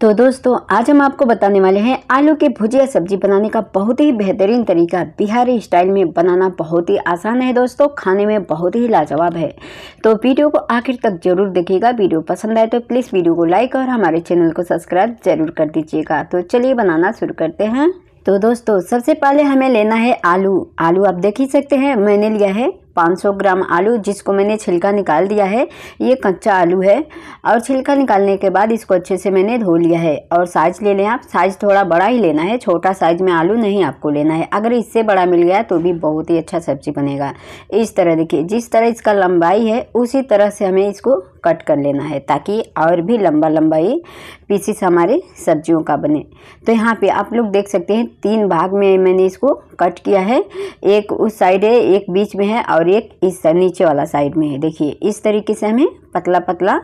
तो दोस्तों आज हम आपको बताने वाले हैं आलू के भुजिया सब्जी बनाने का बहुत ही बेहतरीन तरीका बिहारी स्टाइल में बनाना बहुत ही आसान है दोस्तों खाने में बहुत ही लाजवाब है तो वीडियो को आखिर तक जरूर देखिएगा वीडियो पसंद आए तो प्लीज़ वीडियो को लाइक और हमारे चैनल को सब्सक्राइब जरूर कर दीजिएगा तो चलिए बनाना शुरू करते हैं तो दोस्तों सबसे पहले हमें लेना है आलू आलू आप देख ही सकते हैं मैंने लिया है 500 ग्राम आलू जिसको मैंने छिलका निकाल दिया है ये कच्चा आलू है और छिलका निकालने के बाद इसको अच्छे से मैंने धो लिया है और साइज़ ले लें आप साइज़ थोड़ा बड़ा ही लेना है छोटा साइज़ में आलू नहीं आपको लेना है अगर इससे बड़ा मिल गया तो भी बहुत ही अच्छा सब्ज़ी बनेगा इस तरह देखिए जिस तरह इसका लंबाई है उसी तरह से हमें इसको कट कर लेना है ताकि और भी लंबा लंबा ये पीसीस हमारे सब्जियों का बने तो यहाँ पे आप लोग देख सकते हैं तीन भाग में मैंने इसको कट किया है एक उस साइड है एक बीच में है और और एक इस नीचे वाला साइड में है देखिए इस तरीके से हमें पतला पतला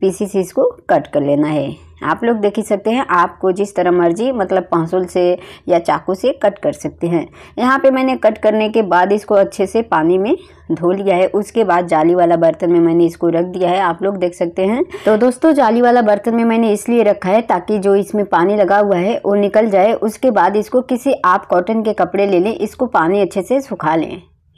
पीसीस इसको कट कर लेना है आप लोग देख ही सकते हैं आपको जिस तरह मर्जी मतलब पहसुल से या चाकू से कट कर सकते हैं यहाँ पे मैंने कट करने के बाद इसको अच्छे से पानी में धो लिया है उसके बाद जाली वाला बर्तन में मैंने इसको रख दिया है आप लोग देख सकते हैं तो दोस्तों जाली वाला बर्तन में मैंने इसलिए रखा है ताकि जो इसमें पानी लगा हुआ है वो निकल जाए उसके बाद इसको किसी आप कॉटन के कपड़े ले लें इसको पानी अच्छे से सुखा लें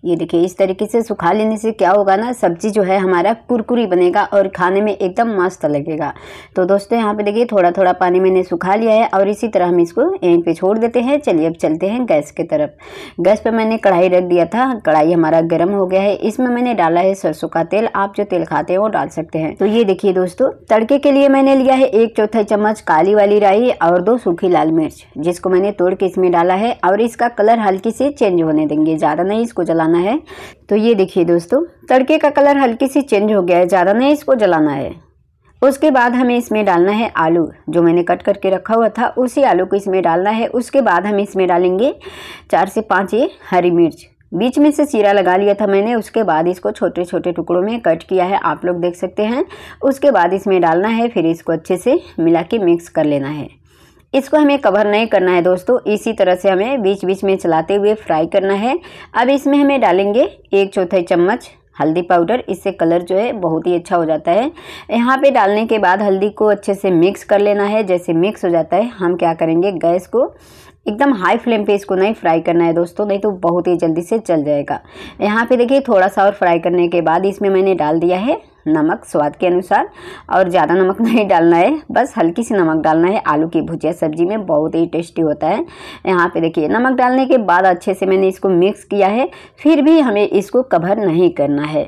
ये देखिए इस तरीके से सुखा लेने से क्या होगा ना सब्जी जो है हमारा कुरकुरी बनेगा और खाने में एकदम मस्त लगेगा तो दोस्तों यहाँ पे देखिए थोड़ा थोड़ा पानी मैंने सुखा लिया है और इसी तरह हम इसको यहीं पे छोड़ देते हैं चलिए अब चलते हैं गैस की तरफ गैस पर मैंने कढ़ाई रख दिया था कढ़ाई हमारा गर्म हो गया है इसमें मैंने डाला है सरसों का तेल आप जो तेल खाते हैं वो डाल सकते हैं तो ये देखिए दोस्तों तड़के के लिए मैंने लिया है एक चौथा चम्मच काली वाली राई और दो सूखी लाल मिर्च जिसको मैंने तोड़ के इसमें डाला है और इसका कलर हल्की से चेंज होने देंगे ज़्यादा नहीं इसको जलाना जलाना है तो ये देखिए दोस्तों तड़के का कलर हल्की सी चेंज हो गया है ज़्यादा नहीं इसको जलाना है उसके बाद हमें इसमें डालना है आलू जो मैंने कट करके रखा हुआ था उसी आलू को इसमें डालना है उसके बाद हम इसमें डालेंगे चार से पाँच ये हरी मिर्च बीच में से सीरा लगा लिया था मैंने उसके बाद इसको छोटे छोटे टुकड़ों में कट किया है आप लोग देख सकते हैं उसके बाद इसमें डालना है फिर इसको अच्छे से मिला के मिक्स कर लेना है इसको हमें कवर नहीं करना है दोस्तों इसी तरह से हमें बीच बीच में चलाते हुए फ्राई करना है अब इसमें हमें डालेंगे एक चौथाई चम्मच हल्दी पाउडर इससे कलर जो है बहुत ही अच्छा हो जाता है यहाँ पे डालने के बाद हल्दी को अच्छे से मिक्स कर लेना है जैसे मिक्स हो जाता है हम क्या करेंगे गैस को एकदम हाई फ्लेम पे इसको नहीं फ्राई करना है दोस्तों नहीं तो बहुत ही जल्दी से चल जाएगा यहाँ पे देखिए थोड़ा सा और फ्राई करने के बाद इसमें मैंने डाल दिया है नमक स्वाद के अनुसार और ज़्यादा नमक नहीं डालना है बस हल्की सी नमक डालना है आलू की भुजिया सब्जी में बहुत ही टेस्टी होता है यहाँ पे देखिए नमक डालने के बाद अच्छे से मैंने इसको मिक्स किया है फिर भी हमें इसको कवर नहीं करना है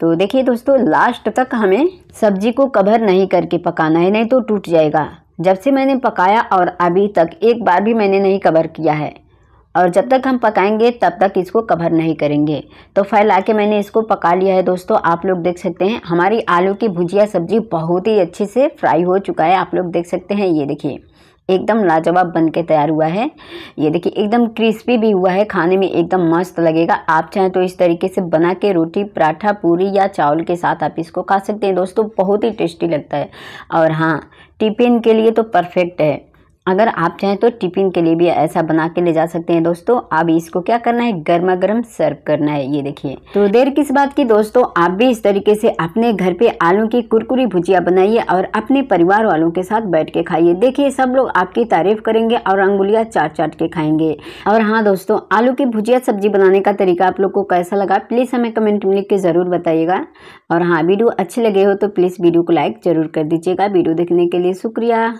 तो देखिए दोस्तों लास्ट तक हमें सब्जी को कवर नहीं करके पकाना है नहीं तो टूट जाएगा जब से मैंने पकाया और अभी तक एक बार भी मैंने नहीं कवर किया है और जब तक हम पकाएंगे तब तक इसको कवर नहीं करेंगे तो फैला के मैंने इसको पका लिया है दोस्तों आप लोग देख सकते हैं हमारी आलू की भुजिया सब्जी बहुत ही अच्छे से फ्राई हो चुका है आप लोग देख सकते हैं ये देखिए एकदम लाजवाब बन के तैयार हुआ है ये देखिए एकदम क्रिस्पी भी हुआ है खाने में एकदम मस्त लगेगा आप चाहें तो इस तरीके से बना के रोटी पराठा पूरी या चावल के साथ आप इसको खा सकते हैं दोस्तों बहुत ही टेस्टी लगता है और हाँ टिफिन के लिए तो परफेक्ट है अगर आप चाहें तो टिफिन के लिए भी ऐसा बना के ले जा सकते हैं दोस्तों अब इसको क्या करना है गर्मा गर्म सर्व करना है ये देखिए तो देर किस बात की दोस्तों आप भी इस तरीके से अपने घर पे आलू की कुरकुरी भुजिया बनाइए और अपने परिवार वालों के साथ बैठ के खाइए देखिए सब लोग आपकी तारीफ करेंगे और अंगुलियाँ चाट चाट के खाएंगे और हाँ दोस्तों आलू की भुजिया सब्जी बनाने का तरीका आप लोग को कैसा लगा प्लीज़ हमें कमेंट में लिख के ज़रूर बताइएगा और हाँ वीडियो अच्छे लगे हो तो प्लीज़ वीडियो को लाइक ज़रूर कर दीजिएगा वीडियो देखने के लिए शुक्रिया